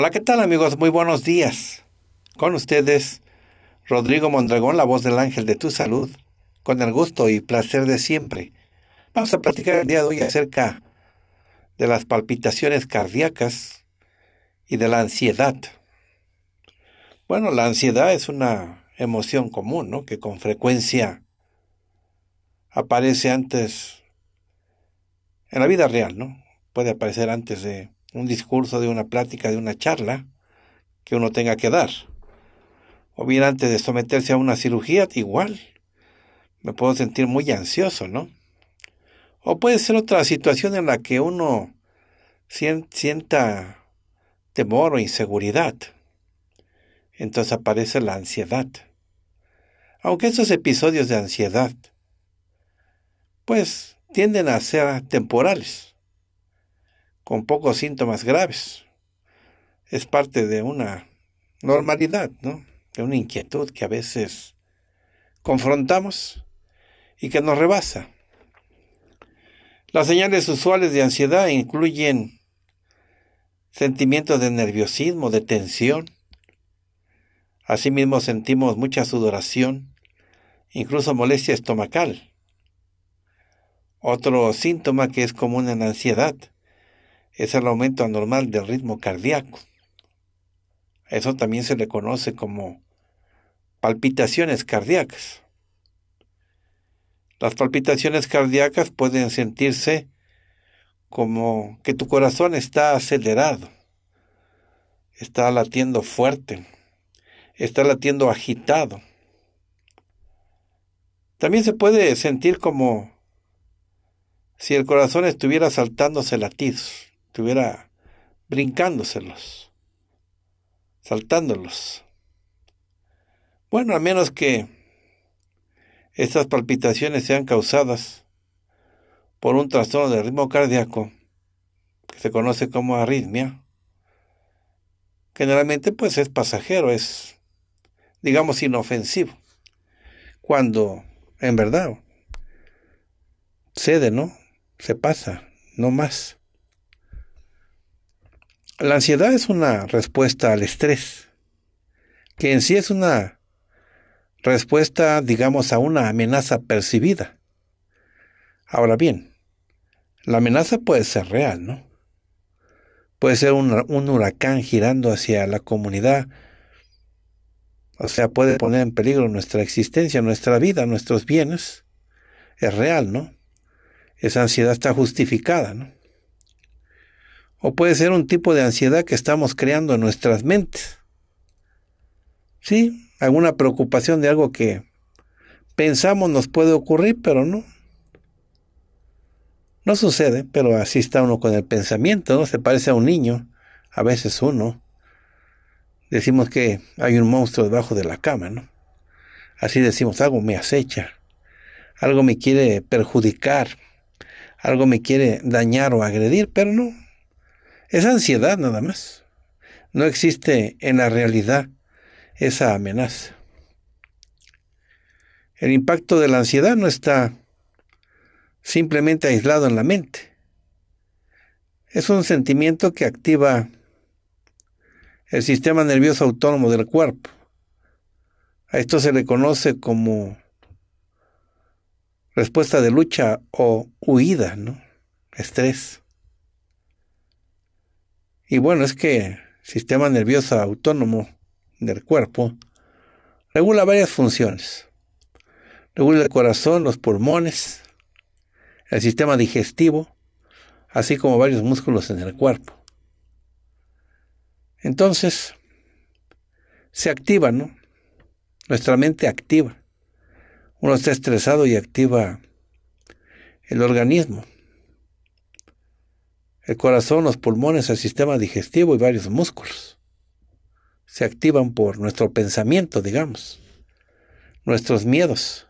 Hola, ¿qué tal amigos? Muy buenos días. Con ustedes, Rodrigo Mondragón, la voz del ángel de tu salud, con el gusto y placer de siempre. Vamos a platicar el día de hoy acerca de las palpitaciones cardíacas y de la ansiedad. Bueno, la ansiedad es una emoción común, ¿no? Que con frecuencia aparece antes, en la vida real, ¿no? Puede aparecer antes de un discurso, de una plática, de una charla que uno tenga que dar. O bien antes de someterse a una cirugía, igual. Me puedo sentir muy ansioso, ¿no? O puede ser otra situación en la que uno sienta temor o inseguridad. Entonces aparece la ansiedad. Aunque esos episodios de ansiedad, pues tienden a ser temporales con pocos síntomas graves. Es parte de una normalidad, ¿no? De una inquietud que a veces confrontamos y que nos rebasa. Las señales usuales de ansiedad incluyen sentimientos de nerviosismo, de tensión. Asimismo sentimos mucha sudoración, incluso molestia estomacal. Otro síntoma que es común en ansiedad es el aumento anormal del ritmo cardíaco. Eso también se le conoce como palpitaciones cardíacas. Las palpitaciones cardíacas pueden sentirse como que tu corazón está acelerado, está latiendo fuerte, está latiendo agitado. También se puede sentir como si el corazón estuviera saltándose latidos estuviera brincándoselos, saltándolos. Bueno, a menos que estas palpitaciones sean causadas por un trastorno del ritmo cardíaco, que se conoce como arritmia, generalmente pues es pasajero, es digamos inofensivo, cuando en verdad cede, ¿no? Se pasa, no más. La ansiedad es una respuesta al estrés, que en sí es una respuesta, digamos, a una amenaza percibida. Ahora bien, la amenaza puede ser real, ¿no? Puede ser un, huracán girando hacia la comunidad, o sea, puede poner en peligro nuestra existencia, nuestra vida, nuestros bienes. Es real, ¿no? Esa ansiedad está justificada, ¿no? o puede ser un tipo de ansiedad que estamos creando en nuestras mentes. Sí, alguna preocupación de algo que pensamos nos puede ocurrir, pero no. No sucede, pero así está uno con el pensamiento, ¿no? Se parece a un niño, a veces uno. Decimos que hay un monstruo debajo de la cama, ¿no? Así decimos, algo me acecha, algo me quiere perjudicar, algo me quiere dañar o agredir, pero no, es ansiedad nada más. No existe en la realidad esa amenaza. El impacto de la ansiedad no está simplemente aislado en la mente. Es un sentimiento que activa el sistema nervioso autónomo del cuerpo. A esto se le conoce como respuesta de lucha o huida, ¿no? Estrés. Y bueno, es que el sistema nervioso autónomo del cuerpo regula varias funciones. Regula el corazón, los pulmones, el sistema digestivo, así como varios músculos en el cuerpo. Entonces, se activa, ¿no? Nuestra mente activa. Uno está estresado y activa el organismo el corazón, los pulmones, el sistema digestivo y varios músculos. Se activan por nuestro pensamiento, digamos, nuestros miedos.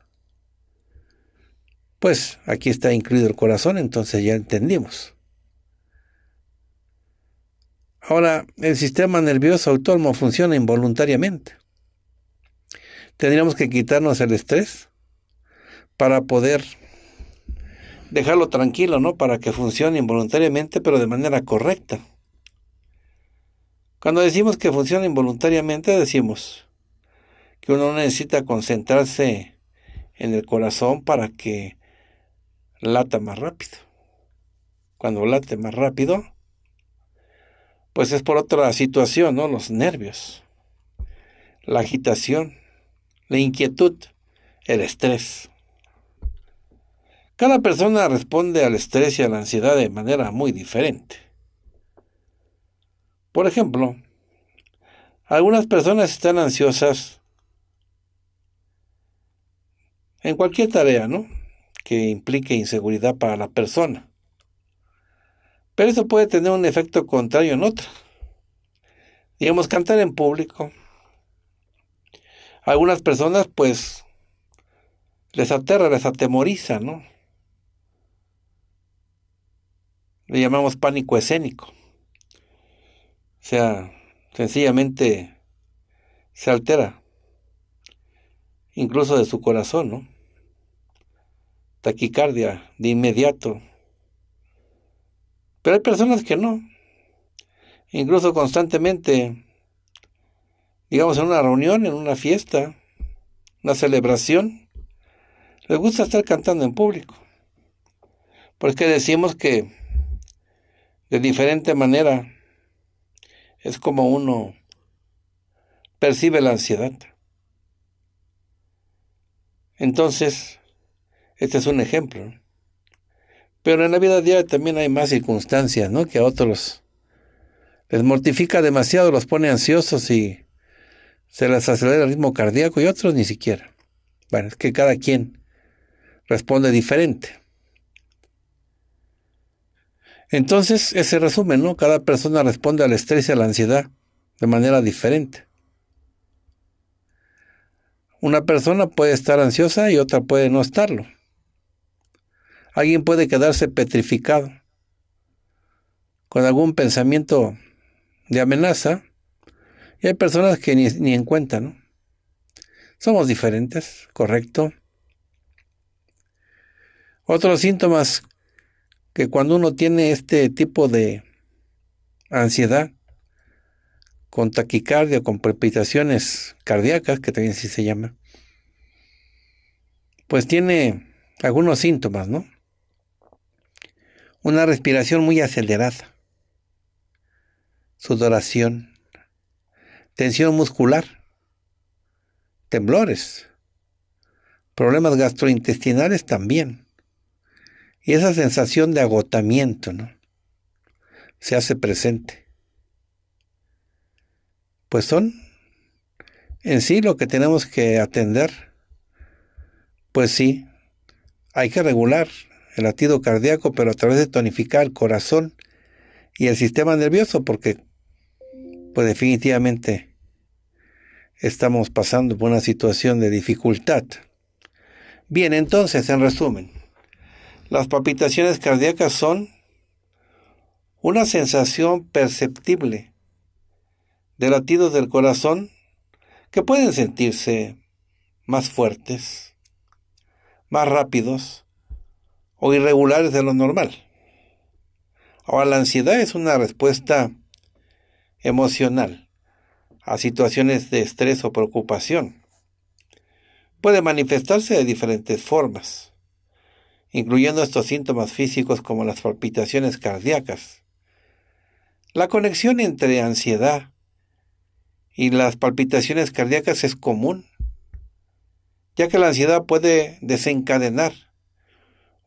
Pues aquí está incluido el corazón, entonces ya entendimos. Ahora, el sistema nervioso autónomo funciona involuntariamente. Tendríamos que quitarnos el estrés para poder dejarlo tranquilo, ¿no? Para que funcione involuntariamente, pero de manera correcta. Cuando decimos que funciona involuntariamente, decimos que uno necesita concentrarse en el corazón para que lata más rápido. Cuando late más rápido, pues es por otra situación, ¿no? Los nervios, la agitación, la inquietud, el estrés. Cada persona responde al estrés y a la ansiedad de manera muy diferente. Por ejemplo, algunas personas están ansiosas en cualquier tarea, ¿no? Que implique inseguridad para la persona. Pero eso puede tener un efecto contrario en otra. Digamos, cantar en público. Algunas personas, pues, les aterra, les atemoriza, ¿no? le llamamos pánico escénico. O sea, sencillamente se altera, incluso de su corazón, ¿no? Taquicardia de inmediato. Pero hay personas que no. Incluso constantemente, digamos en una reunión, en una fiesta, una celebración, les gusta estar cantando en público. Porque decimos que de diferente manera. Es como uno percibe la ansiedad. Entonces, este es un ejemplo. Pero en la vida diaria también hay más circunstancias, ¿no? Que a otros les mortifica demasiado, los pone ansiosos y se les acelera el ritmo cardíaco y otros ni siquiera. Bueno, es que cada quien responde diferente. Entonces, ese resumen, ¿no? Cada persona responde al estrés y a la ansiedad de manera diferente. Una persona puede estar ansiosa y otra puede no estarlo. Alguien puede quedarse petrificado con algún pensamiento de amenaza y hay personas que ni, ni en cuenta, ¿no? Somos diferentes, correcto. Otros síntomas que cuando uno tiene este tipo de ansiedad, con taquicardia, con palpitaciones cardíacas, que también sí se llama, pues tiene algunos síntomas, ¿no? Una respiración muy acelerada, sudoración, tensión muscular, temblores, problemas gastrointestinales también, y esa sensación de agotamiento, Se hace presente. Pues son en sí lo que tenemos que atender. Pues sí, hay que regular el latido cardíaco, pero a través de tonificar el corazón y el sistema nervioso, porque pues definitivamente estamos pasando por una situación de dificultad. Bien, entonces, en resumen, las palpitaciones cardíacas son una sensación perceptible de latidos del corazón que pueden sentirse más fuertes, más rápidos o irregulares de lo normal. Ahora, la ansiedad es una respuesta emocional a situaciones de estrés o preocupación. Puede manifestarse de diferentes formas incluyendo estos síntomas físicos como las palpitaciones cardíacas. La conexión entre ansiedad y las palpitaciones cardíacas es común, ya que la ansiedad puede desencadenar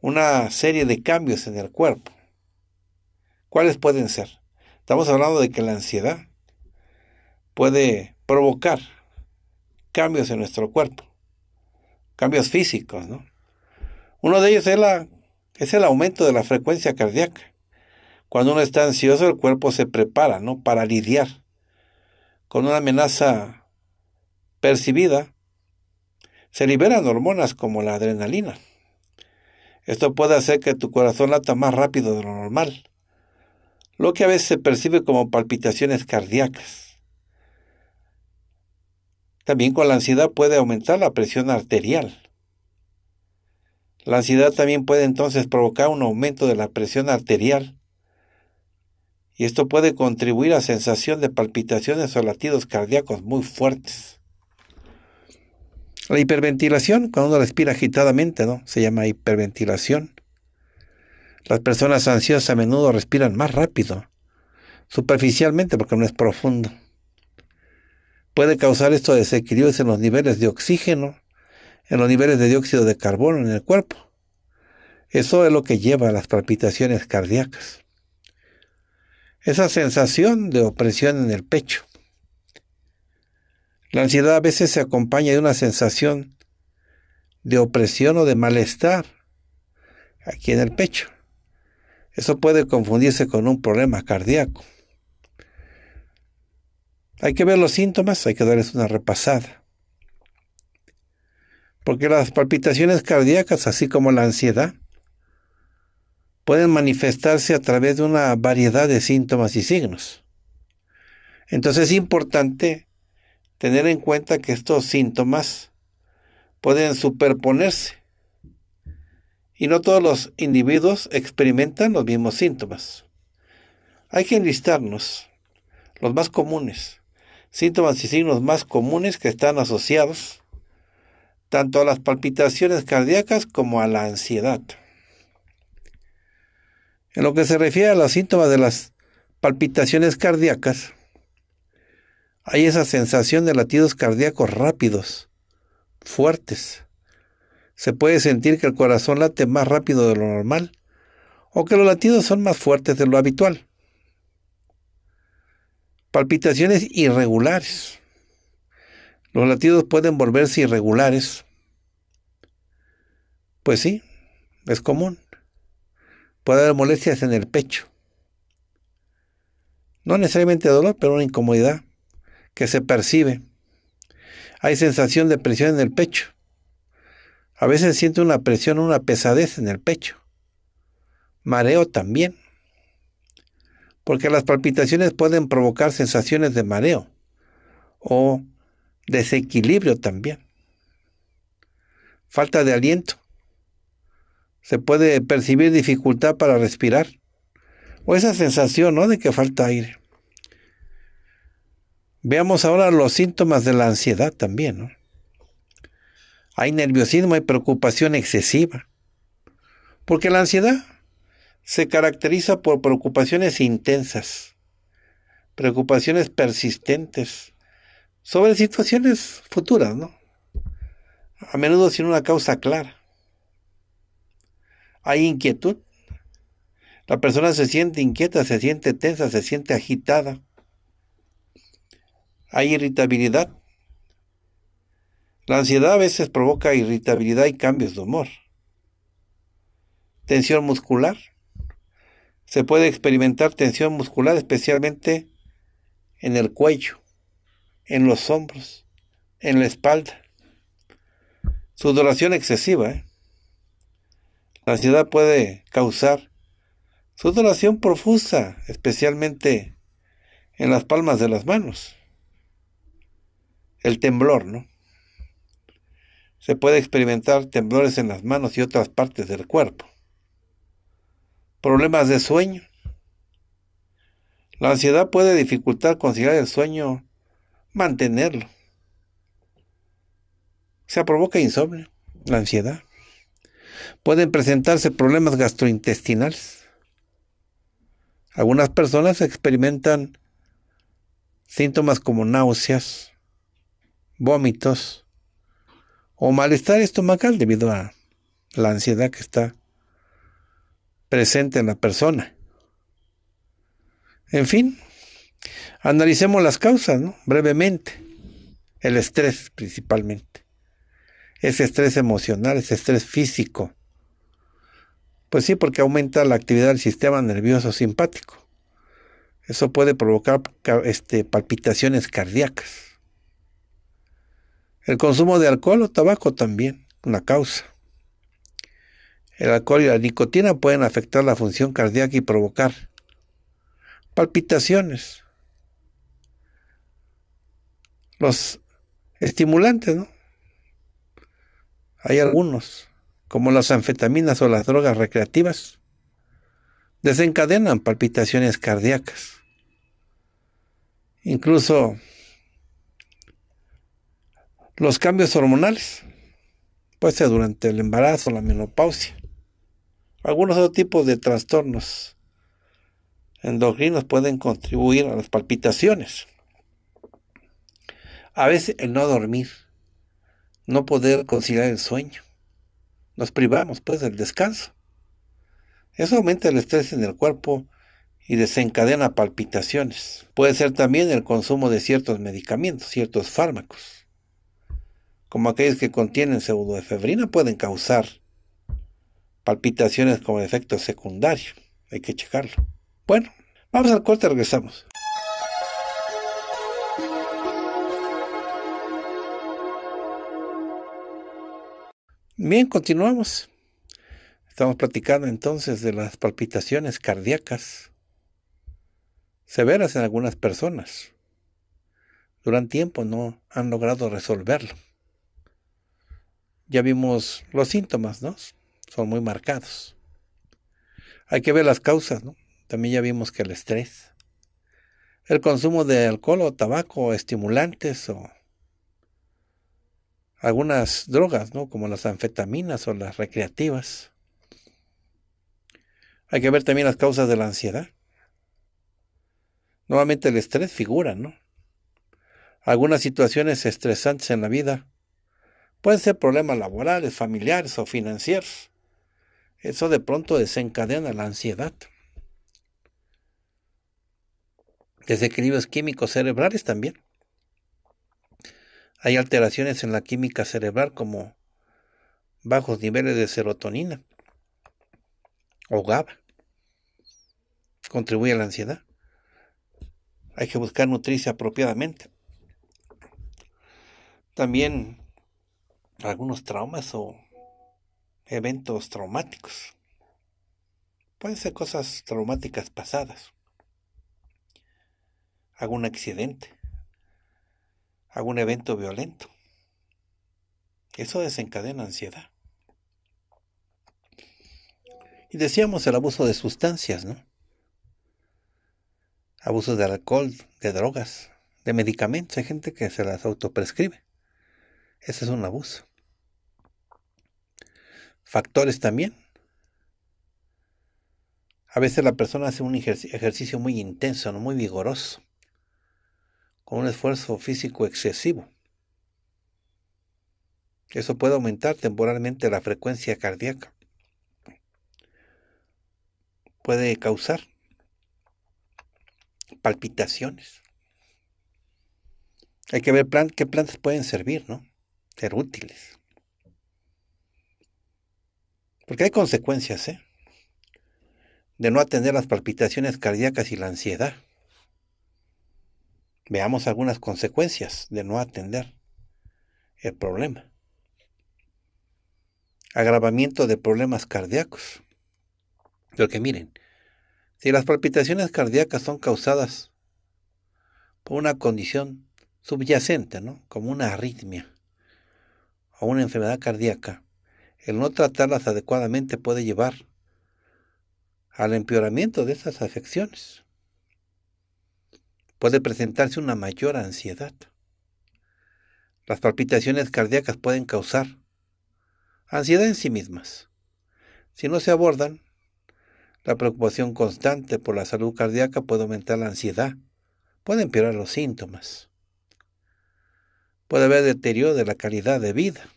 una serie de cambios en el cuerpo. ¿Cuáles pueden ser? Estamos hablando de que la ansiedad puede provocar cambios en nuestro cuerpo, cambios físicos, ¿no? Uno de ellos es, el aumento de la frecuencia cardíaca. Cuando uno está ansioso, el cuerpo se prepara ¿no? para lidiar con una amenaza percibida. Se liberan hormonas como la adrenalina. Esto puede hacer que tu corazón lata más rápido de lo normal, lo que a veces se percibe como palpitaciones cardíacas. También con la ansiedad puede aumentar la presión arterial la ansiedad también puede entonces provocar un aumento de la presión arterial y esto puede contribuir a sensación de palpitaciones o latidos cardíacos muy fuertes. La hiperventilación, cuando uno respira agitadamente, ¿no? Se llama hiperventilación. Las personas ansiosas a menudo respiran más rápido, superficialmente porque no es profundo. Puede causar estos desequilibrios en los niveles de oxígeno en los niveles de dióxido de carbono en el cuerpo. Eso es lo que lleva a las palpitaciones cardíacas. Esa sensación de opresión en el pecho. La ansiedad a veces se acompaña de una sensación de opresión o de malestar aquí en el pecho. Eso puede confundirse con un problema cardíaco. Hay que ver los síntomas, hay que darles una repasada porque las palpitaciones cardíacas, así como la ansiedad, pueden manifestarse a través de una variedad de síntomas y signos. Entonces es importante tener en cuenta que estos síntomas pueden superponerse y no todos los individuos experimentan los mismos síntomas. Hay que enlistarnos los más comunes, síntomas y signos más comunes que están asociados tanto a las palpitaciones cardíacas como a la ansiedad. En lo que se refiere a los síntomas de las palpitaciones cardíacas, hay esa sensación de latidos cardíacos rápidos, fuertes. Se puede sentir que el corazón late más rápido de lo normal o que los latidos son más fuertes de lo habitual. Palpitaciones irregulares. Los latidos pueden volverse irregulares. Pues sí, es común. Puede haber molestias en el pecho. No necesariamente dolor, pero una incomodidad que se percibe. Hay sensación de presión en el pecho. A veces siente una presión, una pesadez en el pecho. Mareo también. Porque las palpitaciones pueden provocar sensaciones de mareo o desequilibrio también, falta de aliento. Se puede percibir dificultad para respirar o esa sensación ¿no? de que falta aire. Veamos ahora los síntomas de la ansiedad también. ¿no? Hay nerviosismo, hay preocupación excesiva. Porque la ansiedad se caracteriza por preocupaciones intensas, preocupaciones persistentes, sobre situaciones futuras, ¿no? A menudo sin una causa clara. Hay inquietud. La persona se siente inquieta, se siente tensa, se siente agitada. Hay irritabilidad. La ansiedad a veces provoca irritabilidad y cambios de humor. Tensión muscular. Se puede experimentar tensión muscular especialmente en el cuello en los hombros, en la espalda. Sudoración excesiva. ¿eh? La ansiedad puede causar sudoración profusa, especialmente en las palmas de las manos. El temblor, ¿no? Se puede experimentar temblores en las manos y otras partes del cuerpo. Problemas de sueño. La ansiedad puede dificultar considerar el sueño mantenerlo. Se provoca insomnio, la ansiedad. Pueden presentarse problemas gastrointestinales. Algunas personas experimentan síntomas como náuseas, vómitos o malestar estomacal debido a la ansiedad que está presente en la persona. En fin, Analicemos las causas, Brevemente. El estrés principalmente. Ese estrés emocional, ese estrés físico. Pues sí, porque aumenta la actividad del sistema nervioso simpático. Eso puede provocar este, palpitaciones cardíacas. El consumo de alcohol o tabaco también, una causa. El alcohol y la nicotina pueden afectar la función cardíaca y provocar palpitaciones, los estimulantes, ¿no? Hay algunos, como las anfetaminas o las drogas recreativas, desencadenan palpitaciones cardíacas. Incluso los cambios hormonales, puede ser durante el embarazo, la menopausia, algunos otros tipos de trastornos endocrinos pueden contribuir a las palpitaciones. A veces el no dormir, no poder conciliar el sueño. Nos privamos pues del descanso. Eso aumenta el estrés en el cuerpo y desencadena palpitaciones. Puede ser también el consumo de ciertos medicamentos, ciertos fármacos, como aquellos que contienen pseudoefebrina pueden causar palpitaciones como efecto secundario. Hay que checarlo. Bueno, vamos al corte, regresamos. Bien, continuamos. Estamos platicando entonces de las palpitaciones cardíacas severas en algunas personas. Durante tiempo no han logrado resolverlo. Ya vimos los síntomas, ¿no? Son muy marcados. Hay que ver las causas, ¿no? También ya vimos que el estrés, el consumo de alcohol o tabaco, estimulantes o algunas drogas, ¿no? Como las anfetaminas o las recreativas. Hay que ver también las causas de la ansiedad. Nuevamente el estrés figura, ¿no? Algunas situaciones estresantes en la vida pueden ser problemas laborales, familiares o financieros. Eso de pronto desencadena la ansiedad. Desequilibrios químicos cerebrales también. Hay alteraciones en la química cerebral como bajos niveles de serotonina o GABA. Contribuye a la ansiedad. Hay que buscar nutrición apropiadamente. También algunos traumas o eventos traumáticos. Pueden ser cosas traumáticas pasadas. Algún accidente algún evento violento. Eso desencadena ansiedad. Y decíamos el abuso de sustancias, ¿no? Abuso de alcohol, de drogas, de medicamentos. Hay gente que se las autoprescribe. Ese es un abuso. Factores también. A veces la persona hace un ejercicio muy intenso, muy vigoroso un esfuerzo físico excesivo. Eso puede aumentar temporalmente la frecuencia cardíaca. Puede causar palpitaciones. Hay que ver qué plantas pueden servir, ¿no? Ser útiles. Porque hay consecuencias, ¿eh? De no atender las palpitaciones cardíacas y la ansiedad veamos algunas consecuencias de no atender el problema. Agravamiento de problemas cardíacos. Porque miren, si las palpitaciones cardíacas son causadas por una condición subyacente, ¿no? como una arritmia o una enfermedad cardíaca, el no tratarlas adecuadamente puede llevar al empeoramiento de estas afecciones puede presentarse una mayor ansiedad. Las palpitaciones cardíacas pueden causar ansiedad en sí mismas. Si no se abordan, la preocupación constante por la salud cardíaca puede aumentar la ansiedad, puede empeorar los síntomas. Puede haber deterioro de la calidad de vida.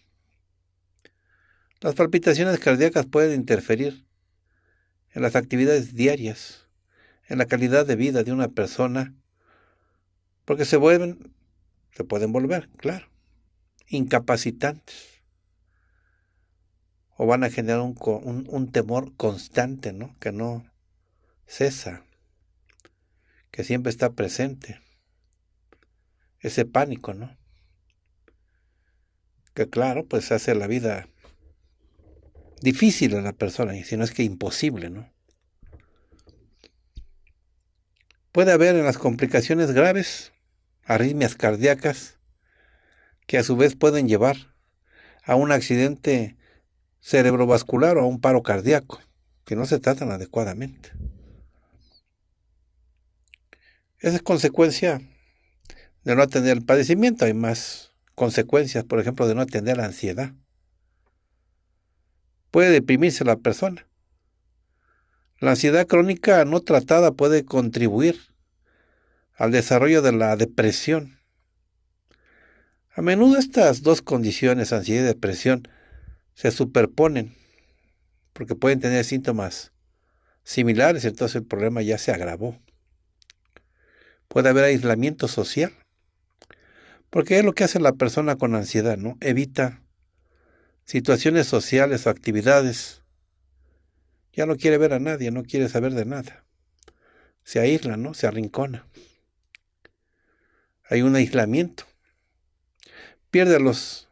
Las palpitaciones cardíacas pueden interferir en las actividades diarias, en la calidad de vida de una persona porque se vuelven, se pueden volver, claro, incapacitantes. O van a generar un, un, temor constante, ¿no? Que no cesa, que siempre está presente. Ese pánico, ¿no? Que claro, pues hace la vida difícil a la persona, y si no es que imposible, ¿no? Puede haber en las complicaciones graves arritmias cardíacas que a su vez pueden llevar a un accidente cerebrovascular o a un paro cardíaco, que no se tratan adecuadamente. Esa es consecuencia de no atender el padecimiento. Hay más consecuencias, por ejemplo, de no atender la ansiedad. Puede deprimirse la persona. La ansiedad crónica no tratada puede contribuir al desarrollo de la depresión. A menudo estas dos condiciones, ansiedad y depresión, se superponen porque pueden tener síntomas similares, entonces el problema ya se agravó. Puede haber aislamiento social, porque es lo que hace la persona con ansiedad, ¿no? Evita situaciones sociales o actividades. Ya no quiere ver a nadie, no quiere saber de nada. Se aísla, ¿no? Se arrincona hay un aislamiento. Pierde a los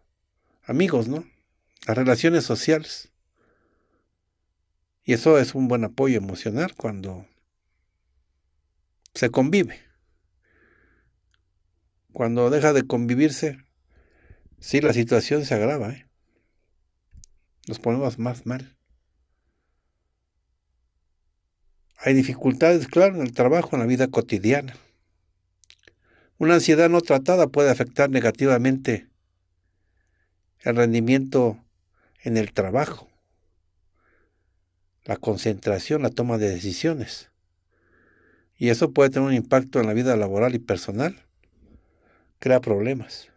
amigos, ¿no? Las relaciones sociales. Y eso es un buen apoyo emocional cuando se convive. Cuando deja de convivirse, sí, la situación se agrava. ¿eh? Nos ponemos más mal. Hay dificultades, claro, en el trabajo, en la vida cotidiana. Una ansiedad no tratada puede afectar negativamente el rendimiento en el trabajo, la concentración, la toma de decisiones. Y eso puede tener un impacto en la vida laboral y personal. Crea problemas.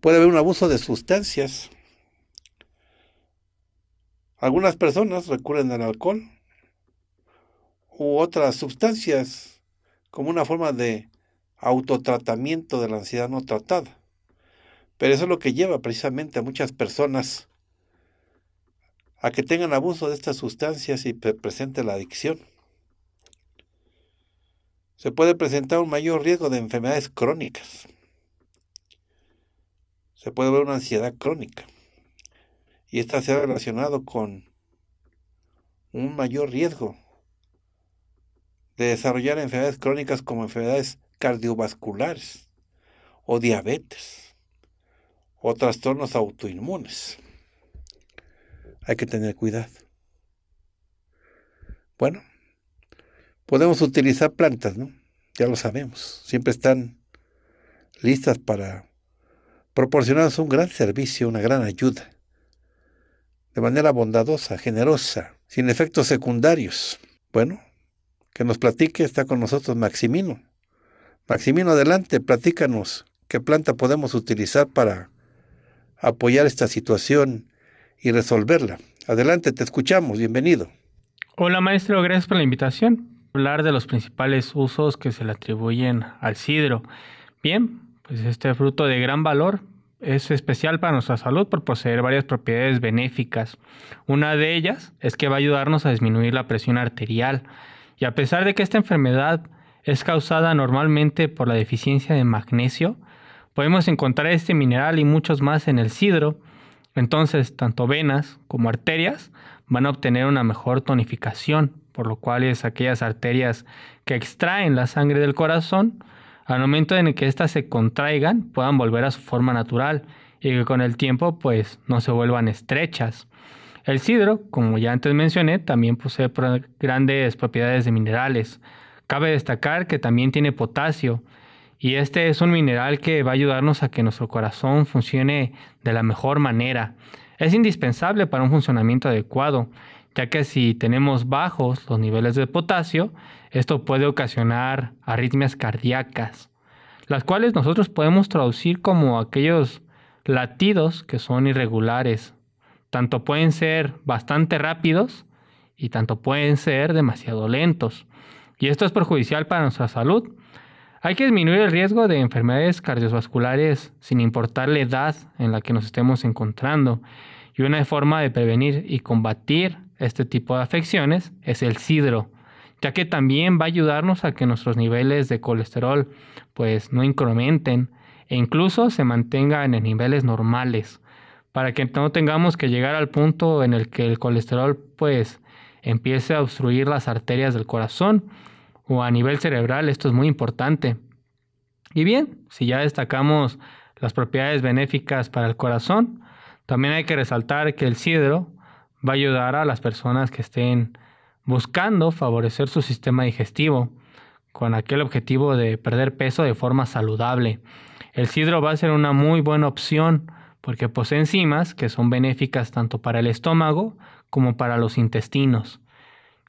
Puede haber un abuso de sustancias. Algunas personas recurren al alcohol u otras sustancias como una forma de autotratamiento de la ansiedad no tratada. Pero eso es lo que lleva precisamente a muchas personas a que tengan abuso de estas sustancias y presente la adicción. Se puede presentar un mayor riesgo de enfermedades crónicas. Se puede ver una ansiedad crónica. Y esta se ha relacionado con un mayor riesgo de desarrollar enfermedades crónicas como enfermedades cardiovasculares o diabetes o trastornos autoinmunes. Hay que tener cuidado. Bueno, podemos utilizar plantas, ¿no? Ya lo sabemos. Siempre están listas para proporcionarnos un gran servicio, una gran ayuda. De manera bondadosa, generosa, sin efectos secundarios. Bueno, que nos platique, está con nosotros Maximino. Maximino, adelante, platícanos qué planta podemos utilizar para apoyar esta situación y resolverla. Adelante, te escuchamos, bienvenido. Hola maestro, gracias por la invitación. Hablar de los principales usos que se le atribuyen al sidro. Bien, pues este fruto de gran valor es especial para nuestra salud por poseer varias propiedades benéficas. Una de ellas es que va a ayudarnos a disminuir la presión arterial. Y a pesar de que esta enfermedad es causada normalmente por la deficiencia de magnesio. Podemos encontrar este mineral y muchos más en el sidro. Entonces, tanto venas como arterias van a obtener una mejor tonificación, por lo cual es aquellas arterias que extraen la sangre del corazón, al momento en que éstas se contraigan, puedan volver a su forma natural y que con el tiempo pues no se vuelvan estrechas. El sidro, como ya antes mencioné, también posee grandes propiedades de minerales, Cabe destacar que también tiene potasio y este es un mineral que va a ayudarnos a que nuestro corazón funcione de la mejor manera. Es indispensable para un funcionamiento adecuado, ya que si tenemos bajos los niveles de potasio, esto puede ocasionar arritmias cardíacas, las cuales nosotros podemos traducir como aquellos latidos que son irregulares. Tanto pueden ser bastante rápidos y tanto pueden ser demasiado lentos y esto es perjudicial para nuestra salud. Hay que disminuir el riesgo de enfermedades cardiovasculares sin importar la edad en la que nos estemos encontrando. Y una forma de prevenir y combatir este tipo de afecciones es el sidro, ya que también va a ayudarnos a que nuestros niveles de colesterol pues no incrementen e incluso se mantengan en niveles normales, para que no tengamos que llegar al punto en el que el colesterol pues empiece a obstruir las arterias del corazón o a nivel cerebral. Esto es muy importante. Y bien, si ya destacamos las propiedades benéficas para el corazón, también hay que resaltar que el sidro va a ayudar a las personas que estén buscando favorecer su sistema digestivo con aquel objetivo de perder peso de forma saludable. El sidro va a ser una muy buena opción porque posee enzimas que son benéficas tanto para el estómago como para los intestinos,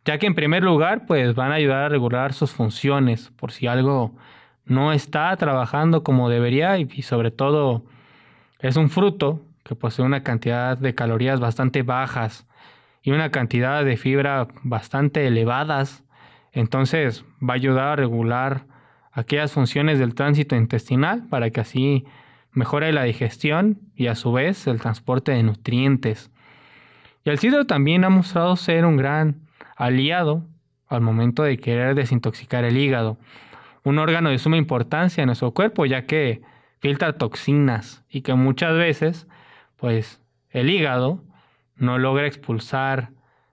ya que en primer lugar pues van a ayudar a regular sus funciones por si algo no está trabajando como debería y, y sobre todo es un fruto que posee una cantidad de calorías bastante bajas y una cantidad de fibra bastante elevadas, entonces va a ayudar a regular aquellas funciones del tránsito intestinal para que así mejore la digestión y a su vez el transporte de nutrientes. Y el sidro también ha mostrado ser un gran aliado al momento de querer desintoxicar el hígado, un órgano de suma importancia en nuestro cuerpo ya que filtra toxinas y que muchas veces pues el hígado no logra expulsar,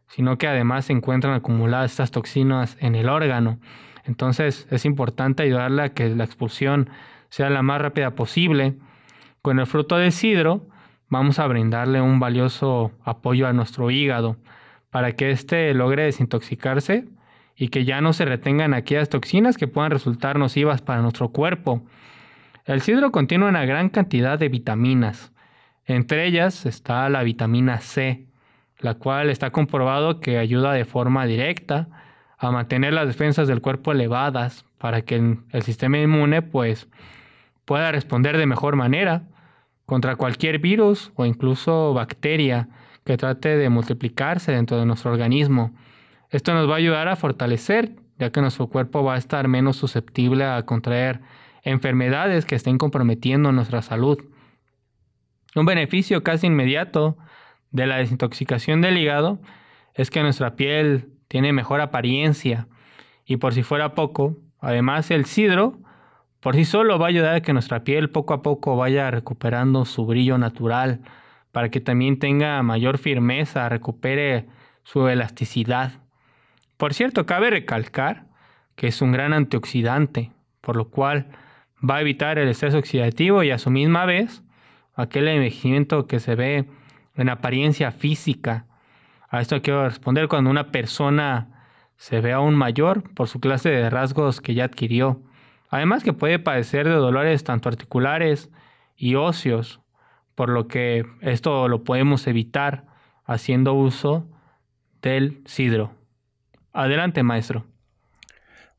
sino que además se encuentran acumuladas estas toxinas en el órgano. Entonces es importante ayudarle a que la expulsión sea la más rápida posible. Con el fruto de sidro, vamos a brindarle un valioso apoyo a nuestro hígado para que éste logre desintoxicarse y que ya no se retengan aquellas toxinas que puedan resultar nocivas para nuestro cuerpo. El sidro contiene una gran cantidad de vitaminas. Entre ellas está la vitamina C, la cual está comprobado que ayuda de forma directa a mantener las defensas del cuerpo elevadas para que el, el sistema inmune pues pueda responder de mejor manera contra cualquier virus o incluso bacteria que trate de multiplicarse dentro de nuestro organismo. Esto nos va a ayudar a fortalecer, ya que nuestro cuerpo va a estar menos susceptible a contraer enfermedades que estén comprometiendo nuestra salud. Un beneficio casi inmediato de la desintoxicación del hígado es que nuestra piel tiene mejor apariencia y por si fuera poco, además el sidro por sí solo va a ayudar a que nuestra piel poco a poco vaya recuperando su brillo natural, para que también tenga mayor firmeza, recupere su elasticidad. Por cierto, cabe recalcar que es un gran antioxidante, por lo cual va a evitar el exceso oxidativo y a su misma vez aquel envejecimiento que se ve en apariencia física. A esto quiero responder cuando una persona se ve aún mayor por su clase de rasgos que ya adquirió. Además que puede padecer de dolores tanto articulares y óseos, por lo que esto lo podemos evitar haciendo uso del sidro. Adelante, maestro.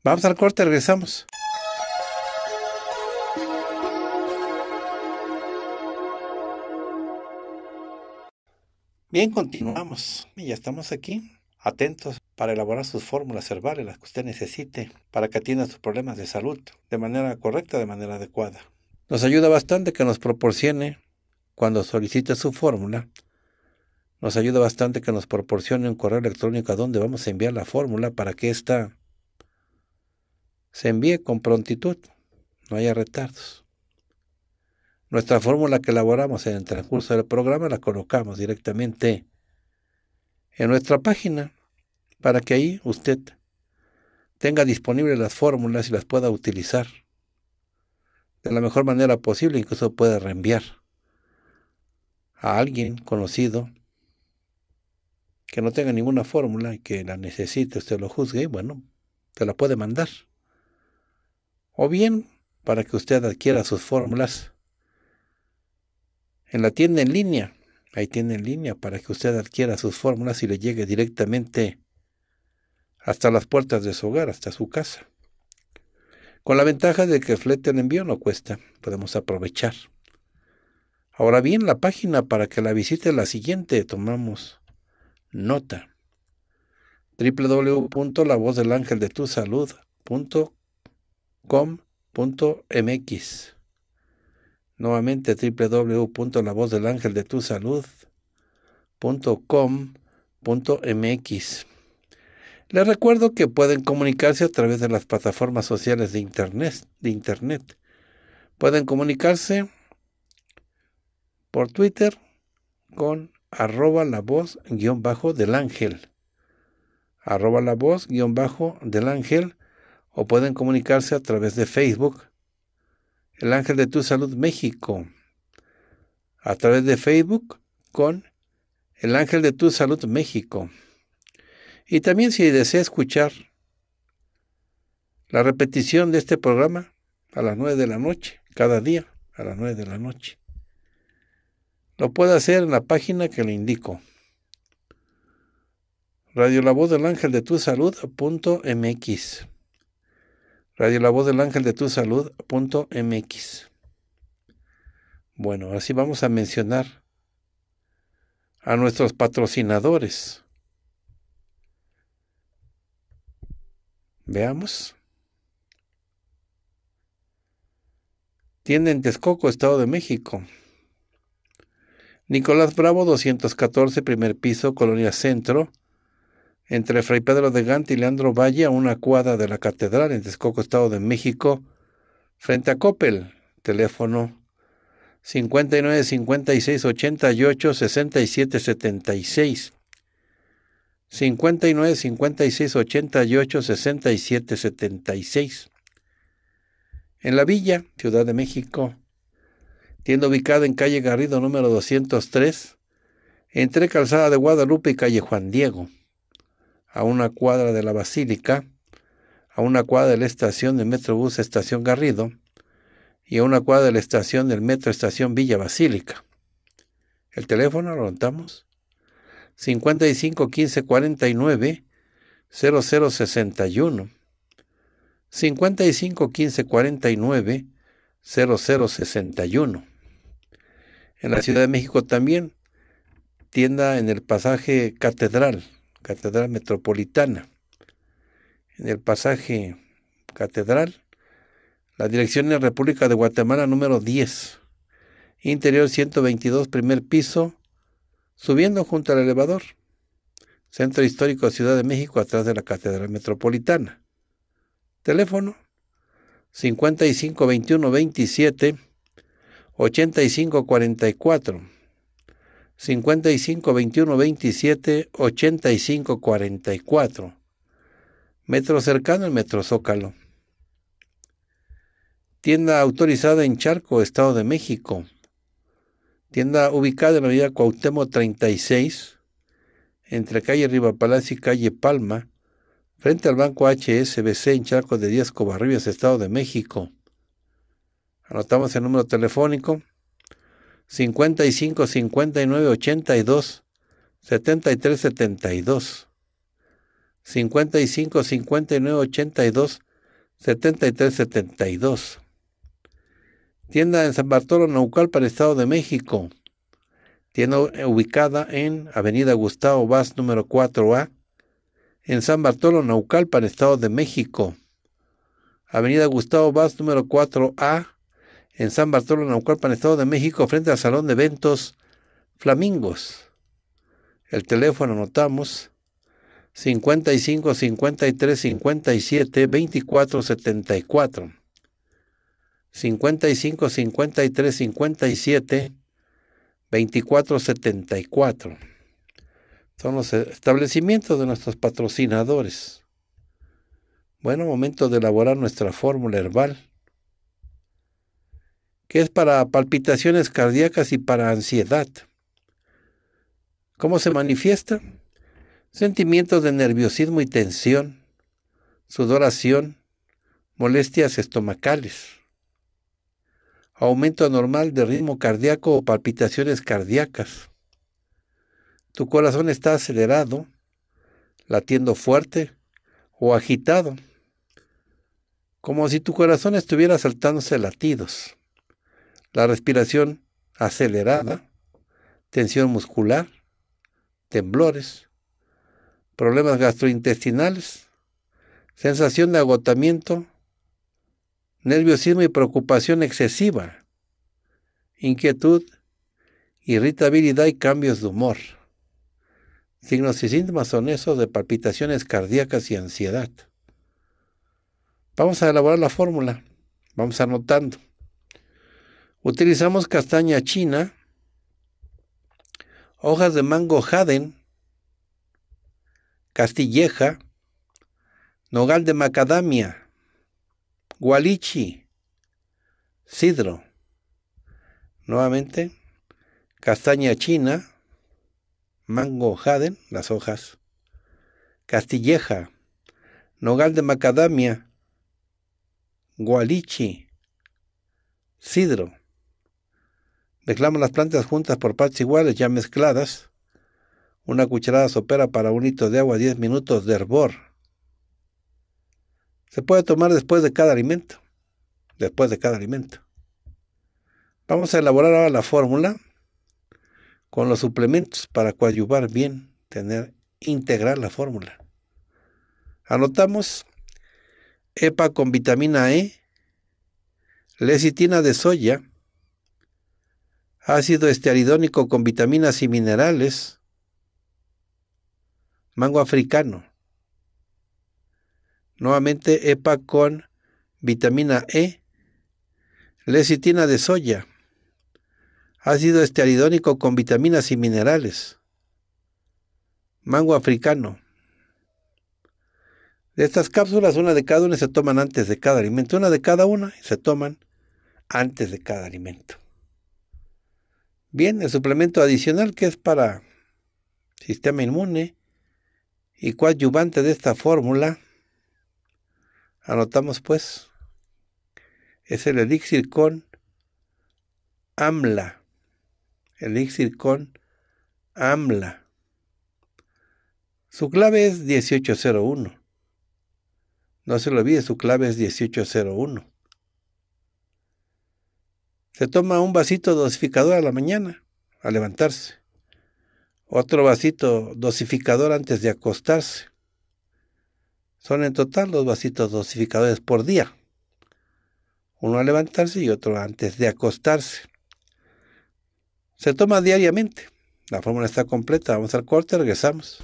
Vamos al corte, regresamos. Bien, continuamos. Y ya estamos aquí, atentos para elaborar sus fórmulas herbales, las que usted necesite, para que atienda sus problemas de salud de manera correcta, de manera adecuada. Nos ayuda bastante que nos proporcione, cuando solicite su fórmula, nos ayuda bastante que nos proporcione un correo electrónico a donde vamos a enviar la fórmula para que ésta se envíe con prontitud, no haya retardos. Nuestra fórmula que elaboramos en el transcurso del programa la colocamos directamente en nuestra página para que ahí usted tenga disponibles las fórmulas y las pueda utilizar de la mejor manera posible, incluso pueda reenviar a alguien conocido que no tenga ninguna fórmula y que la necesite, usted lo juzgue, y bueno, se la puede mandar. O bien, para que usted adquiera sus fórmulas en la tienda en línea. Ahí tiene en línea para que usted adquiera sus fórmulas y le llegue directamente hasta las puertas de su hogar, hasta su casa. Con la ventaja de que flete en envío no cuesta, podemos aprovechar. Ahora bien, la página para que la visite la siguiente, tomamos nota. www.lavozdelangeldetusalud.com.mx Nuevamente www.lavozdelangeldetusalud.com.mx les recuerdo que pueden comunicarse a través de las plataformas sociales de Internet. Pueden comunicarse por Twitter con arroba la voz guión bajo del ángel. Arroba la voz guión bajo del ángel. O pueden comunicarse a través de Facebook. El ángel de tu salud México. A través de Facebook con el ángel de tu salud México. Y también si desea escuchar la repetición de este programa a las 9 de la noche, cada día a las 9 de la noche. Lo puede hacer en la página que le indico. Radio La Voz del Ángel de Tu Salud MX. Radio La Voz del Ángel de Tu Salud MX. Bueno, así vamos a mencionar a nuestros patrocinadores. Veamos. Tienda en Texcoco, Estado de México. Nicolás Bravo, 214, primer piso, Colonia Centro, entre Fray Pedro de Gante y Leandro Valle, a una cuadra de la Catedral en Texcoco, Estado de México, frente a Coppel, teléfono 59 56 88 67 59 56 88 67 76. En la villa, Ciudad de México, tienda ubicada en calle Garrido número 203, entre Calzada de Guadalupe y calle Juan Diego, a una cuadra de la Basílica, a una cuadra de la estación del Metrobús Estación Garrido y a una cuadra de la estación del Metro Estación Villa Basílica. El teléfono lo 55 15 0061. 55 0061. En la Ciudad de México también, tienda en el pasaje Catedral, Catedral Metropolitana. En el pasaje Catedral, la dirección de República de Guatemala número 10. Interior 122, primer piso, subiendo junto al elevador. Centro Histórico de Ciudad de México, atrás de la Catedral Metropolitana. Teléfono 55 21 27 85 44. 27 85 Metro cercano al Metro Zócalo. Tienda autorizada en Charco, Estado de México tienda ubicada en la avenida Cuauhtémoc 36, entre calle Riva Palacio y calle Palma, frente al Banco HSBC en Charco de Díaz Covarrubias, Estado de México. Anotamos el número telefónico 55 59 82 73 72. 55 59 82 73 72. Tienda en San Bartolo, Naucalpan, Estado de México. Tienda ubicada en Avenida Gustavo Vaz, número 4A, en San Bartolo, Naucalpan, Estado de México. Avenida Gustavo Vaz, número 4A, en San Bartolo, Naucalpan, Estado de México, frente al Salón de Eventos Flamingos. El teléfono anotamos 55 53 57 24 74. 55 53 57 24 74. Son los establecimientos de nuestros patrocinadores. Bueno, momento de elaborar nuestra fórmula herbal, que es para palpitaciones cardíacas y para ansiedad. ¿Cómo se manifiesta? Sentimientos de nerviosismo y tensión, sudoración, molestias estomacales aumento anormal de ritmo cardíaco o palpitaciones cardíacas. Tu corazón está acelerado, latiendo fuerte o agitado, como si tu corazón estuviera saltándose latidos. La respiración acelerada, tensión muscular, temblores, problemas gastrointestinales, sensación de agotamiento nerviosismo y preocupación excesiva, inquietud, irritabilidad y cambios de humor. Signos y síntomas son esos de palpitaciones cardíacas y ansiedad. Vamos a elaborar la fórmula. Vamos anotando. Utilizamos castaña china, hojas de mango jaden, castilleja, nogal de macadamia, Gualichi, Sidro, nuevamente, castaña china, mango jaden, las hojas, castilleja, nogal de macadamia, gualichi, sidro. Mezclamos las plantas juntas por partes iguales, ya mezcladas. Una cucharada sopera para un litro de agua, 10 minutos de hervor. Se puede tomar después de cada alimento. Después de cada alimento. Vamos a elaborar ahora la fórmula con los suplementos para coadyuvar bien, tener, integrar la fórmula. Anotamos EPA con vitamina E, lecitina de soya, ácido estearidónico con vitaminas y minerales, mango africano, Nuevamente EPA con vitamina E, lecitina de soya, ácido estearidónico con vitaminas y minerales, mango africano. De estas cápsulas, una de cada una se toman antes de cada alimento, una de cada una se toman antes de cada alimento. Bien, el suplemento adicional que es para sistema inmune y coadyuvante de esta fórmula Anotamos pues, es el elixir con AMLA. Elixir con AMLA. Su clave es 1801. No se lo olvide, su clave es 1801. Se toma un vasito dosificador a la mañana, al levantarse. Otro vasito dosificador antes de acostarse son en total dos vasitos dosificadores por día. Uno al levantarse y otro antes de acostarse. Se toma diariamente. La fórmula está completa. Vamos al corte, regresamos.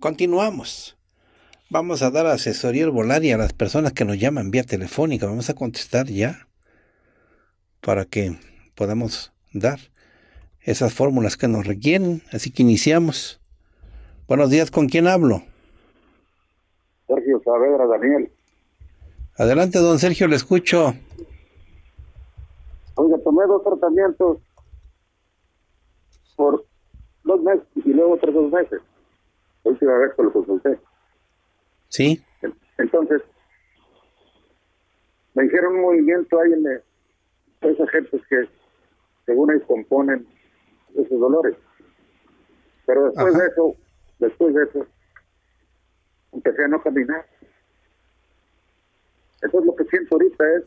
Continuamos. Vamos a dar asesoría herbolaria a las personas que nos llaman vía telefónica. Vamos a contestar ya para que podamos dar esas fórmulas que nos requieren. Así que iniciamos. Buenos días, ¿con quién hablo? Sergio Saavedra, Daniel. Adelante, don Sergio, le escucho. Oiga, tomé dos tratamientos por dos meses y luego otros dos meses. La última vez que lo consulté. Sí. Entonces, me hicieron un movimiento ahí en esas esos que según ellos componen esos dolores. Pero después de eso, después de eso, empecé a no caminar. eso es lo que siento ahorita es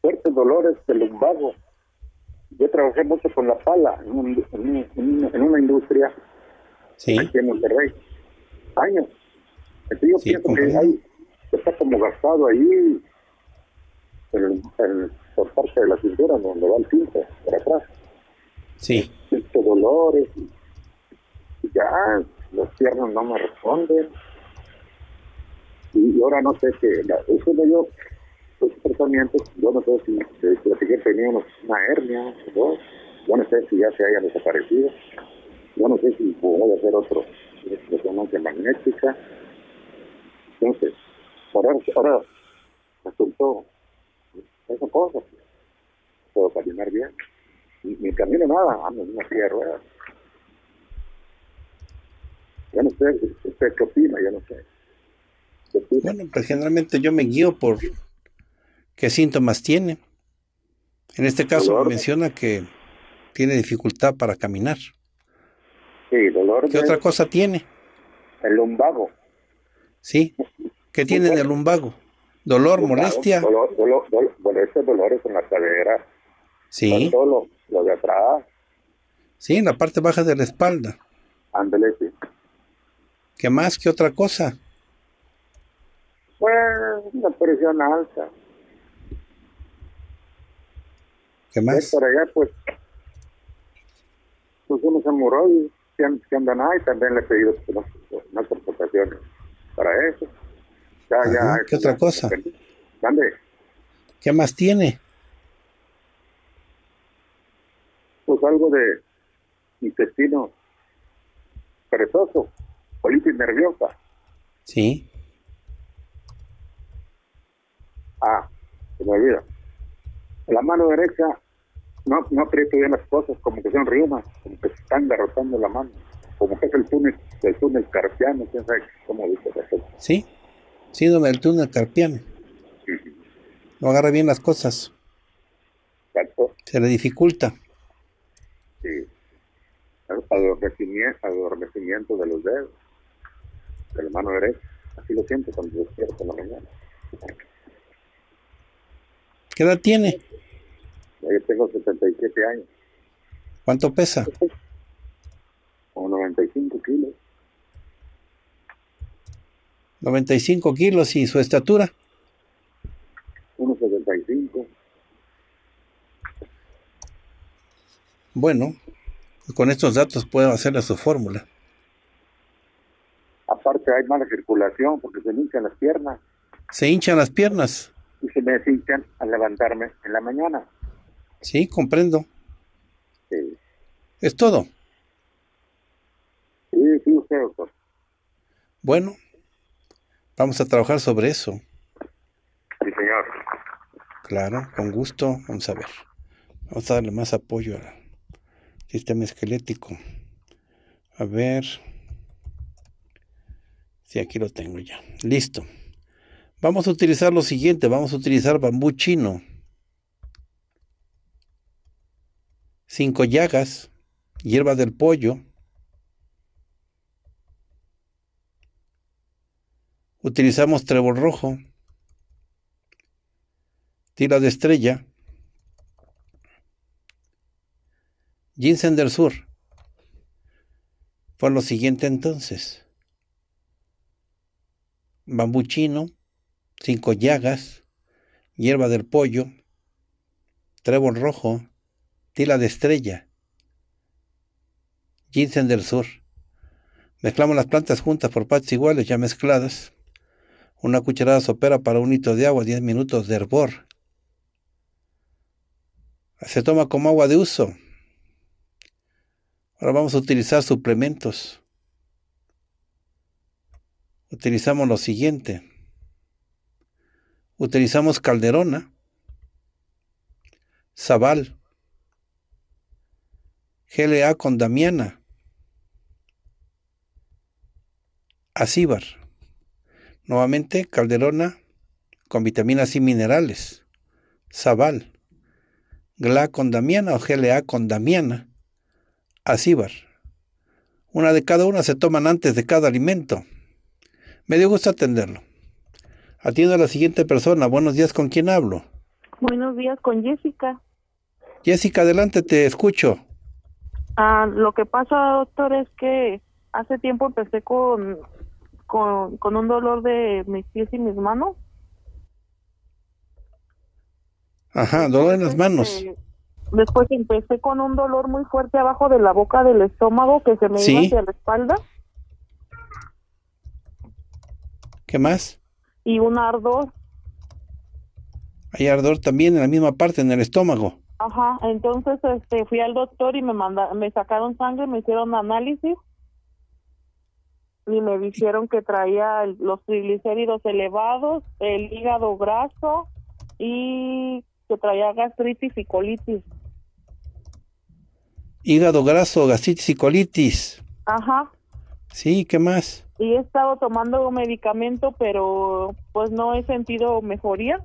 fuertes dolores del lumbago. Yo trabajé mucho con la pala en, en, una industria ¿Sí? aquí en Monterrey. Años. Entonces yo que está como gastado ahí el, por parte de la cintura donde va el cinto, por atrás. Sí. estos dolores. Ya, los piernas no me responden. Y ahora no sé qué. Es yo, tratamientos, yo no sé si, si, que tenía una hernia o Yo no sé si ya se haya desaparecido. Yo no sé si voy a hacer otro resonancia magnética. Entonces, ahora, ahora resultó esa cosa. Pues, puedo caminar bien ni camino nada, vamos, no una Ya no sé, usted qué opina, ya no sé. Bueno, pues generalmente yo me guío por qué síntomas tiene. En este caso menciona que tiene dificultad para caminar. Sí, dolor. ¿Qué otra cosa tiene? El lumbago. Sí. ¿Qué tiene en el lumbago? ¿Dolor, molestia? dolor, dolores en la cadera. Sí. Lo de atrás. Sí, en la parte baja de la espalda. Ándele, sí. ¿Qué más? ¿Qué otra cosa? Pues la presión alta. ¿Qué más? por allá, pues, pues uno se murió y que andan ahí, también le he pedido unas, para eso. Ya, ya, ¿Qué otra cosa? ¿Qué más tiene? Pues, algo de intestino perezoso, colitis nerviosa. Sí. Ah, se me olvida. La mano derecha no, no aprieta bien las cosas, como que son rimas como que se están derrotando la mano, como que es el túnel, el túnel carpiano, quién sabe cómo dice Sí, el túnel carpiano. No agarra bien las cosas. Se le dificulta sí, adormecimiento, de los dedos, de la mano derecha. Así lo siento cuando despierto en la mañana. ¿Qué edad tiene? Yo tengo 77 años. ¿Cuánto pesa? Como 95 kilos. 95 kilos y su estatura. Bueno, con estos datos puedo hacerle su fórmula. Aparte hay mala circulación porque se hinchan las piernas. Se hinchan las piernas. Y se me hinchan al levantarme en la mañana. Sí, comprendo. Sí. ¿Es todo? Sí, sí, usted, doctor. Bueno, vamos a trabajar sobre eso. Sí, señor. Claro, con gusto. Vamos a ver. Vamos a darle más apoyo a sistema esquelético. A ver si sí, aquí lo tengo ya. Listo. Vamos a utilizar lo siguiente, vamos a utilizar bambú chino. Cinco llagas, Hierba del pollo. Utilizamos trébol rojo, tira de estrella, Ginseng del Sur. Por lo siguiente entonces. Bambú chino, cinco llagas, hierba del pollo, trébol rojo, tila de estrella, ginseng del sur. Mezclamos las plantas juntas por partes iguales ya mezcladas. Una cucharada sopera para un litro de agua, 10 minutos de hervor. Se toma como agua de uso, Ahora vamos a utilizar suplementos. Utilizamos lo siguiente. Utilizamos calderona, sabal, GLA con damiana, acíbar. Nuevamente calderona con vitaminas y minerales, sabal, GLA con damiana o GLA con damiana va. Una de cada una se toman antes de cada alimento. Me dio gusto atenderlo. Atiendo a la siguiente persona. Buenos días, ¿con quién hablo? Buenos días, con Jessica. Jessica, adelante, te escucho. Ah, lo que pasa, doctor, es que hace tiempo empecé con, con, un dolor de mis pies y mis manos. Ajá, dolor en las manos. Este, Después empecé con un dolor muy fuerte abajo de la boca del estómago que se me iba hacia la espalda. ¿Qué más? Y un ardor. Hay ardor también en la misma parte, en el estómago. Ajá, entonces este, fui al doctor y me manda, me sacaron sangre, me hicieron análisis y me dijeron que traía los triglicéridos elevados, el hígado graso y que traía gastritis y colitis hígado graso, gastritis y colitis. Ajá. Sí, ¿qué más? Y he estado tomando medicamento, pero pues no he sentido mejoría.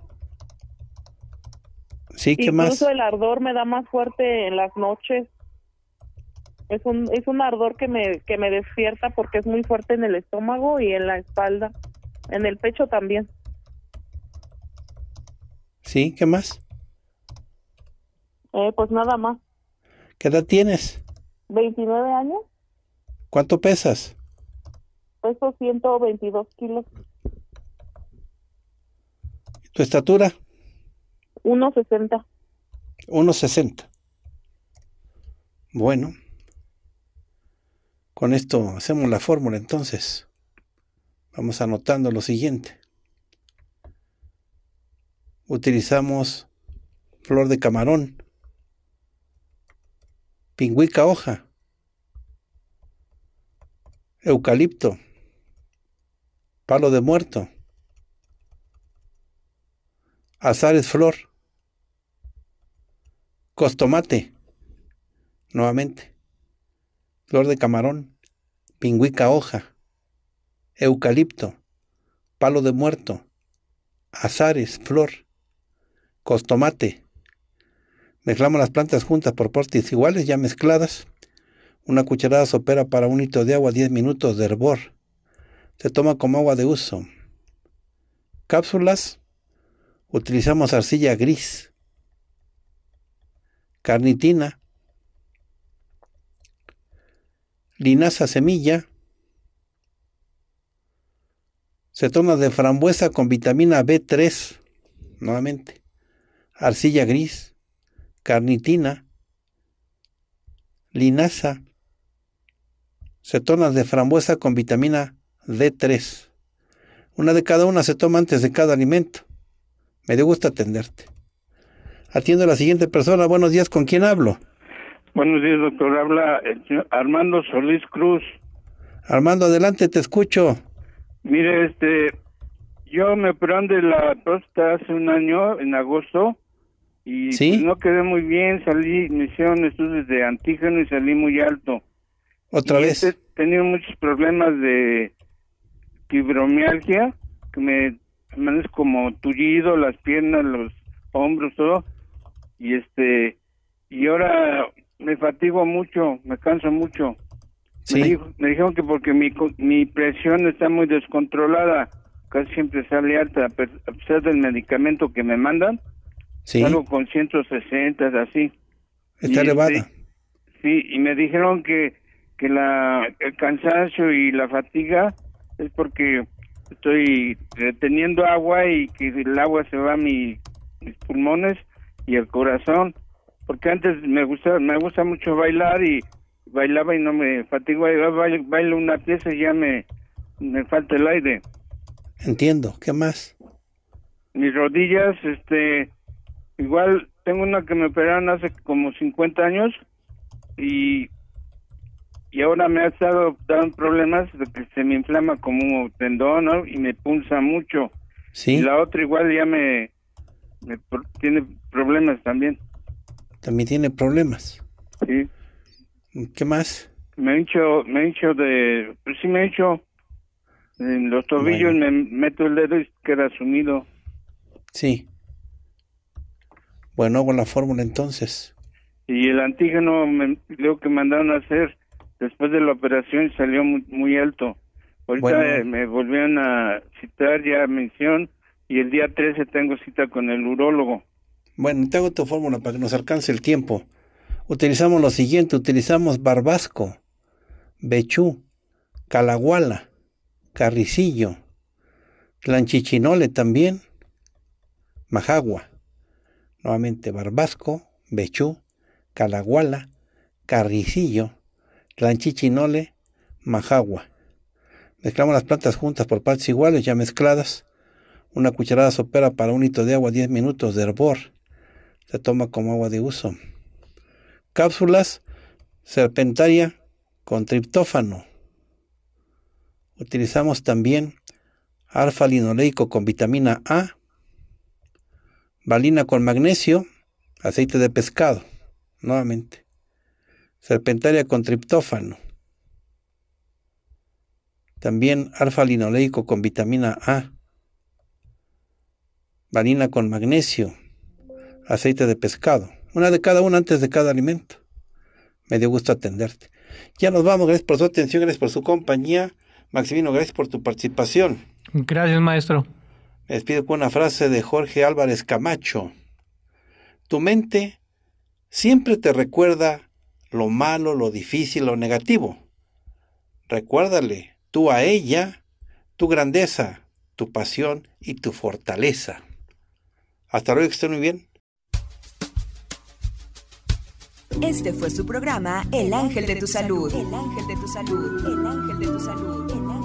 Sí, ¿qué más? Incluso el ardor me da más fuerte en las noches. Es un, es un ardor que me, despierta porque es muy fuerte en el estómago y en la espalda. En el pecho también. Sí, ¿qué más? Eh, pues nada más. ¿Qué edad tienes? 29 años. ¿Cuánto pesas? Peso 122 kilos. ¿Tu estatura? 1,60. 1,60. Bueno. Con esto hacemos la fórmula entonces. Vamos anotando lo siguiente. Utilizamos flor de camarón, pingüica hoja, eucalipto, palo de muerto, azares flor, costomate, nuevamente, flor de camarón, pingüica hoja, eucalipto, palo de muerto, azares, flor, costomate, Mezclamos las plantas juntas por partes iguales, ya mezcladas. Una cucharada sopera para un hito de agua, 10 minutos de hervor. Se toma como agua de uso. Cápsulas. Utilizamos arcilla gris. Carnitina. Linaza semilla. Se toma de frambuesa con vitamina B3. Nuevamente. Arcilla gris carnitina, linaza, cetonas de frambuesa con vitamina D3. Una de cada una se toma antes de cada alimento. Me dio gusto atenderte. Atiendo a la siguiente persona. Buenos días, ¿con quién hablo? Buenos días, doctor. Habla Armando Solís Cruz. Armando, adelante, te escucho. Mire, este, yo me prende la tosta hace un año, en agosto, y pues, no quedé muy bien, salí, me hicieron estudios de antígeno y salí muy alto. ¿Otra vez? he tenido muchos problemas de fibromialgia, que me es como tullido, las piernas, los hombros, todo. Y este, y ahora me fatigo mucho, me canso mucho. Me, dijeron que porque mi, mi presión está muy descontrolada, casi siempre sale alta, a pesar del medicamento que me mandan, Sí. con 160, así. Está este, elevada. sí, y me dijeron que, que la, el cansancio y la fatiga es porque estoy reteniendo agua y que el agua se va a mis pulmones y el corazón. Porque antes me gusta, me gusta mucho bailar y bailaba y no me fatigaba. Bailo, bailo una pieza y ya me, me falta el aire. Entiendo. ¿Qué más? Mis rodillas, este, Igual tengo una que me operaron hace como 50 años y, y ahora me ha estado dando problemas de que se me inflama como un tendón y me punza mucho. ¿Sí? Y la otra igual ya me, tiene problemas también. También tiene problemas. Sí. ¿Qué más? Me he hecho, me he hecho de, pues sí me he hecho en los tobillos, me meto el dedo y queda sumido. Sí. Bueno, con la fórmula entonces. Y el antígeno creo que mandaron a hacer después de la operación salió muy, alto. Ahorita eh, me, volvieron a citar ya mención y el día 13 tengo cita con el urólogo. Bueno, te hago tu fórmula para que nos alcance el tiempo. Utilizamos lo siguiente, utilizamos barbasco, bechú, calaguala, carricillo, lanchichinole también, majagua nuevamente Barbasco, Bechú, Calaguala, Carricillo, Ranchichinole, Majagua. Mezclamos las plantas juntas por partes iguales, ya mezcladas. Una cucharada sopera para un litro de agua, 10 minutos de hervor. Se toma como agua de uso. Cápsulas, serpentaria con triptófano. Utilizamos también alfa-linoleico con vitamina A valina con magnesio, aceite de pescado, nuevamente. Serpentaria con triptófano. También alfa linoleico con vitamina A. Valina con magnesio, aceite de pescado. Una de cada una antes de cada alimento. Me dio gusto atenderte. Ya nos vamos, gracias por su atención, gracias por su compañía. Maximino, gracias por tu participación. Gracias, maestro. Me despido con una frase de Jorge Álvarez Camacho. Tu mente siempre te recuerda lo malo, lo difícil, lo negativo. Recuérdale tú a ella tu grandeza, tu pasión y tu fortaleza. Hasta luego, que estén muy bien. Este fue su programa El Ángel de tu Salud. El Ángel de tu Salud. El Ángel de tu Salud. El ángel de tu salud.